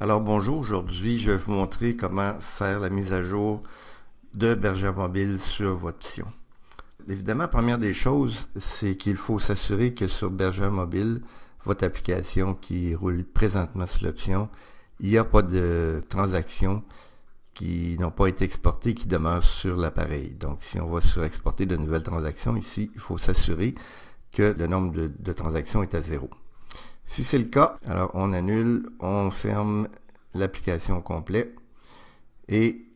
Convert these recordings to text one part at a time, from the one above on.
Alors bonjour, aujourd'hui je vais vous montrer comment faire la mise à jour de Berger Mobile sur votre option. Évidemment, première des choses, c'est qu'il faut s'assurer que sur Berger Mobile, votre application qui roule présentement sur l'option, il n'y a pas de transactions qui n'ont pas été exportées qui demeurent sur l'appareil. Donc si on va sur exporter de nouvelles transactions ici, il faut s'assurer que le nombre de transactions est à zéro. Si c'est le cas, alors on annule, on ferme l'application au complet et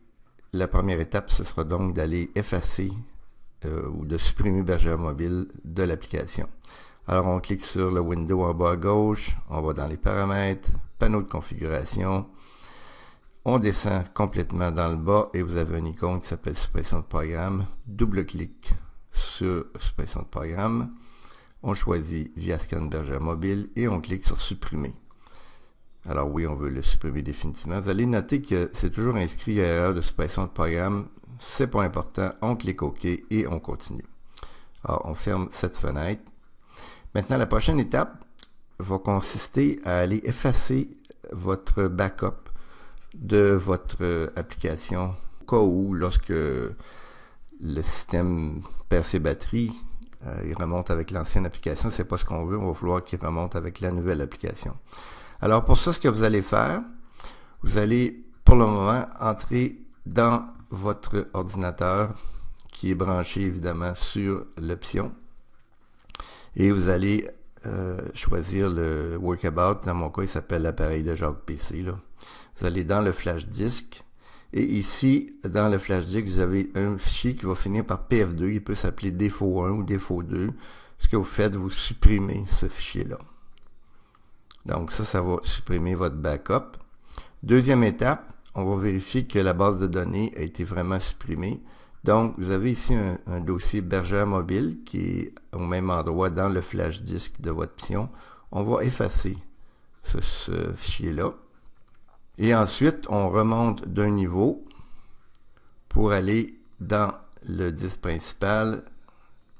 la première étape, ce sera donc d'aller effacer euh, ou de supprimer Berger Mobile de l'application. Alors on clique sur le window en bas à gauche, on va dans les paramètres, panneau de configuration, on descend complètement dans le bas et vous avez une icône qui s'appelle suppression de programme. Double clic sur suppression de programme. On choisit via ScanBerger mobile et on clique sur supprimer. Alors oui, on veut le supprimer définitivement. Vous allez noter que c'est toujours inscrit à erreur de suppression de programme. C'est pas important. On clique OK et on continue. Alors, on ferme cette fenêtre. Maintenant, la prochaine étape va consister à aller effacer votre backup de votre application au cas où, lorsque le système perd ses batteries, euh, il remonte avec l'ancienne application, c'est pas ce qu'on veut, on va vouloir qu'il remonte avec la nouvelle application. Alors pour ça, ce que vous allez faire, vous allez pour le moment entrer dans votre ordinateur qui est branché évidemment sur l'option et vous allez euh, choisir le Workabout. Dans mon cas, il s'appelle l'appareil de Jacques PC. Vous allez dans le flash disque et ici, dans le flash disk, vous avez un fichier qui va finir par PF2. Il peut s'appeler défaut 1 ou défaut 2. Ce que vous faites, vous supprimez ce fichier-là. Donc ça, ça va supprimer votre backup. Deuxième étape, on va vérifier que la base de données a été vraiment supprimée. Donc, vous avez ici un, dossier Berger mobile qui est au même endroit dans le flash disk de votre pion. On va effacer ce fichier-là. Et ensuite, on remonte d'un niveau pour aller dans le disque principal,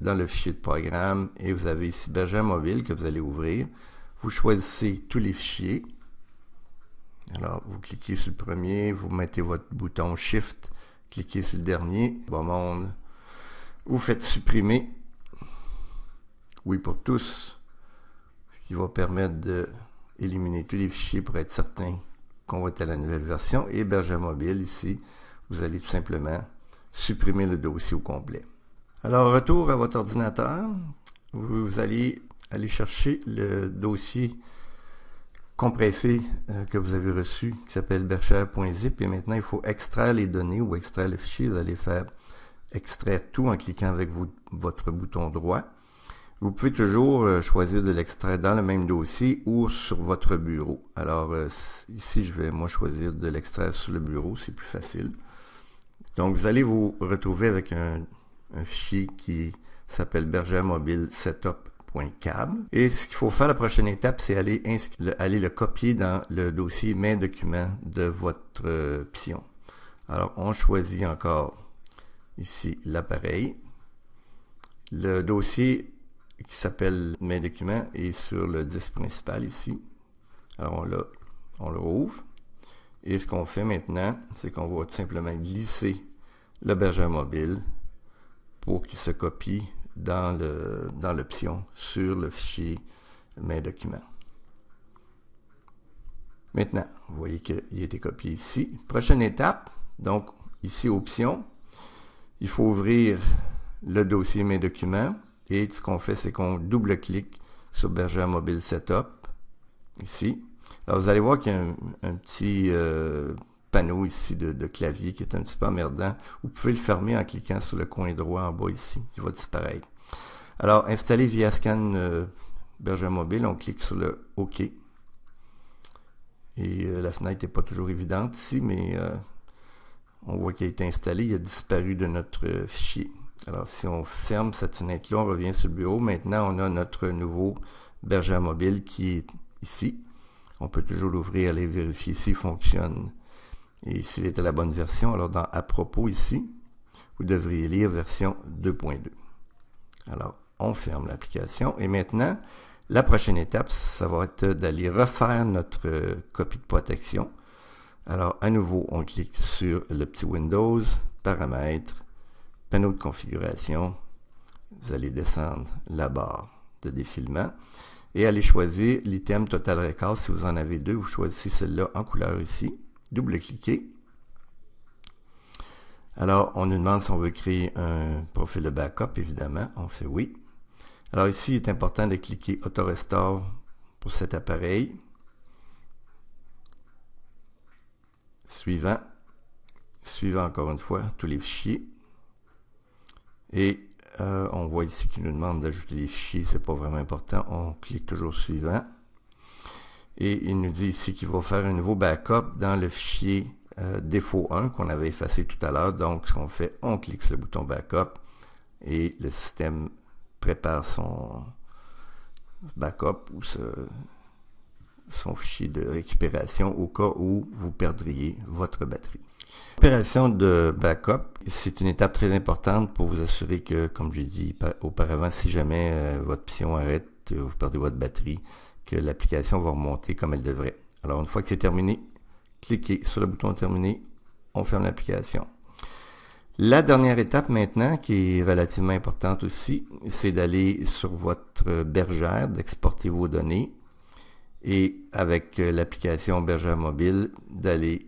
dans le fichier de programme, et vous avez ici Berger Mobile que vous allez ouvrir. Vous choisissez tous les fichiers. Alors, vous cliquez sur le premier, vous mettez votre bouton Shift, cliquez sur le dernier, bon monde. Vous faites supprimer. Oui pour tous. Ce qui va permettre d'éliminer tous les fichiers pour être certain à la nouvelle version et Berger Mobile ici, vous allez tout simplement supprimer le dossier au complet. Alors, retour à votre ordinateur. Vous allez aller chercher le dossier compressé euh, que vous avez reçu qui s'appelle bercher.zip et maintenant il faut extraire les données ou extraire le fichier. Vous allez faire extraire tout en cliquant avec votre bouton droit. Vous pouvez toujours euh, choisir de l'extraire dans le même dossier ou sur votre bureau. Alors euh, ici, je vais moi choisir de l'extraire sur le bureau, c'est plus facile. Donc vous allez vous retrouver avec un, fichier qui s'appelle bergermobile setup.cab. Et ce qu'il faut faire, la prochaine étape, c'est aller, le, copier dans le dossier main document de votre euh, pion. Alors on choisit encore ici l'appareil. Le dossier qui s'appelle Mes documents et sur le disque principal ici. Alors on, on le rouvre. Et ce qu'on fait maintenant, c'est qu'on va tout simplement glisser le berger mobile pour qu'il se copie dans le dans l'option sur le fichier Mes documents. Maintenant, vous voyez qu'il a été copié ici. Prochaine étape, donc ici Options, il faut ouvrir le dossier Mes documents. Et ce qu'on fait, c'est qu'on double-clique sur Berger Mobile Setup, ici. Alors, vous allez voir qu'il y a un, petit euh, panneau ici de, clavier qui est un petit peu emmerdant. Vous pouvez le fermer en cliquant sur le coin droit en bas ici. Il va disparaître. Alors, installer via scan euh, Berger Mobile, on clique sur le OK. Et euh, la fenêtre n'est pas toujours évidente ici, mais on voit qu'il a été installé. Il a disparu de notre fichier. Alors, si on ferme cette fenêtre-là, on revient sur le bureau. Maintenant, on a notre nouveau berger mobile qui est ici. On peut toujours l'ouvrir, aller vérifier s'il fonctionne et s'il est à la bonne version. Alors, dans À propos ici, vous devriez lire version 2.2. Alors, on ferme l'application. Et maintenant, la prochaine étape, ça va être d'aller refaire notre copie de protection. Alors, à nouveau, on clique sur le petit Windows, Paramètres, Panneau de configuration. Vous allez descendre la barre de défilement et allez choisir l'item Total Record. Si vous en avez deux, vous choisissez celle-là en couleur ici. Double-cliquez. Alors, on nous demande si on veut créer un profil de backup, évidemment. On fait oui. Alors ici, il est important de cliquer Auto-Restore pour cet appareil. Suivant. Suivant encore une fois tous les fichiers. Et euh, on voit ici qu'il nous demande d'ajouter des fichiers, c'est pas vraiment important. On clique toujours suivant. Et il nous dit ici qu'il va faire un nouveau backup dans le fichier euh, défaut 1 qu'on avait effacé tout à l'heure. Donc, ce qu'on fait, on clique sur le bouton backup et le système prépare son backup ou son fichier de récupération au cas où vous perdriez votre batterie. L'opération de backup, c'est une étape très importante pour vous assurer que, comme j'ai dit auparavant, si jamais euh, votre pion arrête, euh, vous perdez votre batterie, que l'application va remonter comme elle devrait. Alors une fois que c'est terminé, cliquez sur le bouton Terminer, on ferme l'application. La dernière étape maintenant, qui est relativement importante aussi, c'est d'aller sur votre bergère, d'exporter vos données et avec euh, l'application bergère mobile, d'aller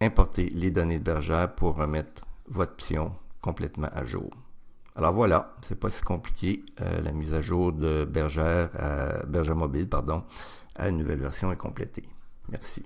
importer les données de bergère pour remettre votre pion complètement à jour. Alors voilà, c'est pas si compliqué, euh, la mise à jour de bergère, euh, mobile, pardon, à une nouvelle version est complétée. Merci.